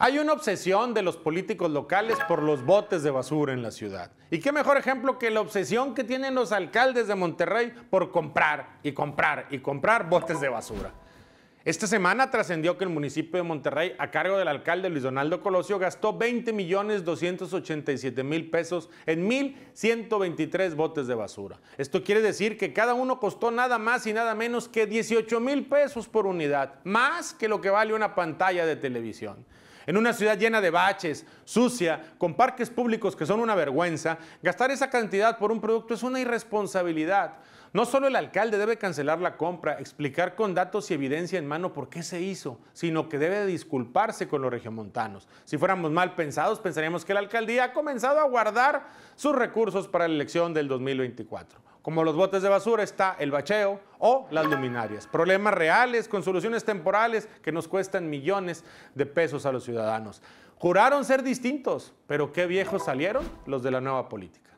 Hay una obsesión de los políticos locales por los botes de basura en la ciudad. ¿Y qué mejor ejemplo que la obsesión que tienen los alcaldes de Monterrey por comprar y comprar y comprar botes de basura? Esta semana trascendió que el municipio de Monterrey, a cargo del alcalde Luis Donaldo Colosio, gastó 20 millones 287 mil pesos en 1.123 botes de basura. Esto quiere decir que cada uno costó nada más y nada menos que 18 mil pesos por unidad, más que lo que vale una pantalla de televisión en una ciudad llena de baches, sucia, con parques públicos que son una vergüenza, gastar esa cantidad por un producto es una irresponsabilidad. No solo el alcalde debe cancelar la compra, explicar con datos y evidencia en mano por qué se hizo, sino que debe disculparse con los regiomontanos. Si fuéramos mal pensados, pensaríamos que la alcaldía ha comenzado a guardar sus recursos para la elección del 2024 como los botes de basura, está el bacheo o las luminarias. Problemas reales con soluciones temporales que nos cuestan millones de pesos a los ciudadanos. Juraron ser distintos, pero qué viejos salieron los de la nueva política.